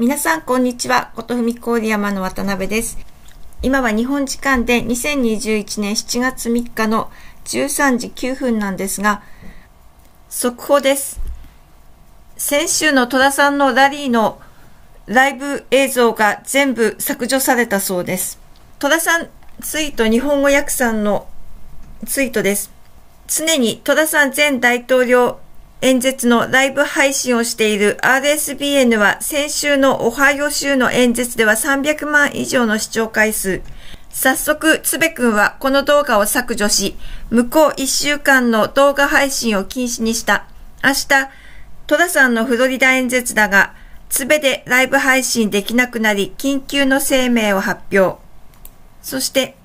皆さんこんにちは。ことふみ郡山の渡辺です。今は日本時間で2021年7月3日の13時9分なんですが、速報です。先週の戸田さんのラリーのライブ映像が全部削除されたそうです。戸田さんツイート日本語訳さんのツイートです。常に戸田さん前大統領演説のライブ配信をしている RSBN は先週のオハイオ州の演説では300万以上の視聴回数。早速、つべくんはこの動画を削除し、向こう1週間の動画配信を禁止にした。明日、戸田さんのフロリダ演説だが、つべでライブ配信できなくなり、緊急の声明を発表。そして、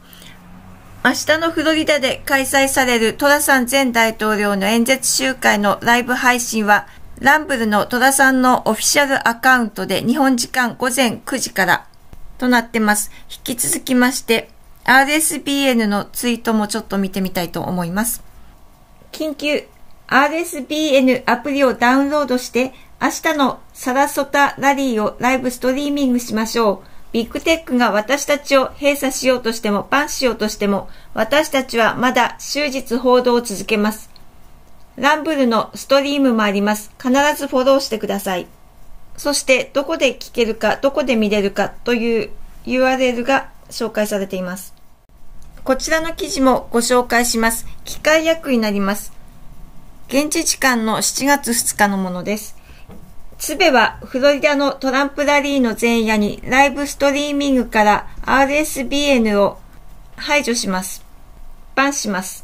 明日のフロリダで開催されるトラさん前大統領の演説集会のライブ配信は、ランブルのトラさんのオフィシャルアカウントで日本時間午前9時からとなってます。引き続きまして、RSBN のツイートもちょっと見てみたいと思います。緊急 RSBN アプリをダウンロードして、明日のサラソタラリーをライブストリーミングしましょう。ビッグテックが私たちを閉鎖しようとしても、バンしようとしても、私たちはまだ終日報道を続けます。ランブルのストリームもあります。必ずフォローしてください。そして、どこで聞けるか、どこで見れるかという URL が紹介されています。こちらの記事もご紹介します。機械役になります。現地時間の7月2日のものです。すべはフロリダのトランプラリーの前夜にライブストリーミングから RSBN を排除します。バンします。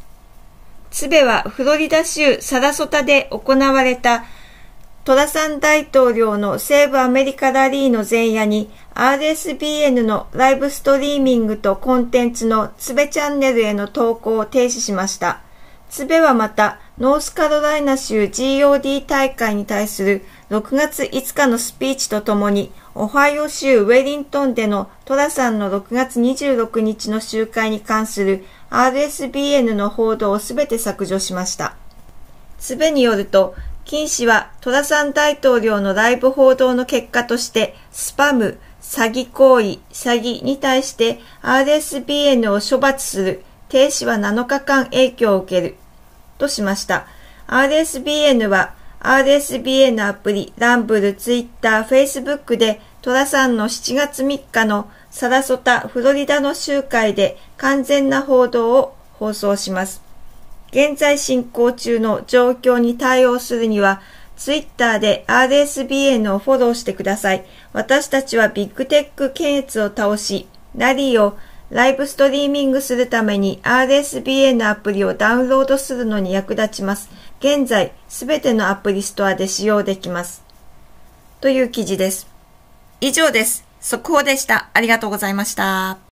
つべはフロリダ州サラソタで行われたトラさん大統領の西部アメリカラリーの前夜に RSBN のライブストリーミングとコンテンツのつべチャンネルへの投稿を停止しました。つべはまたノースカロライナ州 GOD 大会に対する6月5日のスピーチとともに、オハイオ州ウェリントンでのトラさんの6月26日の集会に関する RSBN の報道をすべて削除しました。すべによると、金氏はトラさん大統領のライブ報道の結果として、スパム、詐欺行為、詐欺に対して RSBN を処罰する、停止は7日間影響を受ける、としました。RSBN は RSBA のアプリ、ランブル、ツイッター、フェイスブックで、トラさんの7月3日のサラソタ、フロリダの集会で完全な報道を放送します。現在進行中の状況に対応するには、ツイッターで RSBN をフォローしてください。私たちはビッグテック検閲を倒し、ラリーをライブストリーミングするために RSBN アプリをダウンロードするのに役立ちます。現在すべてのアプリストアで使用できます。という記事です。以上です。速報でした。ありがとうございました。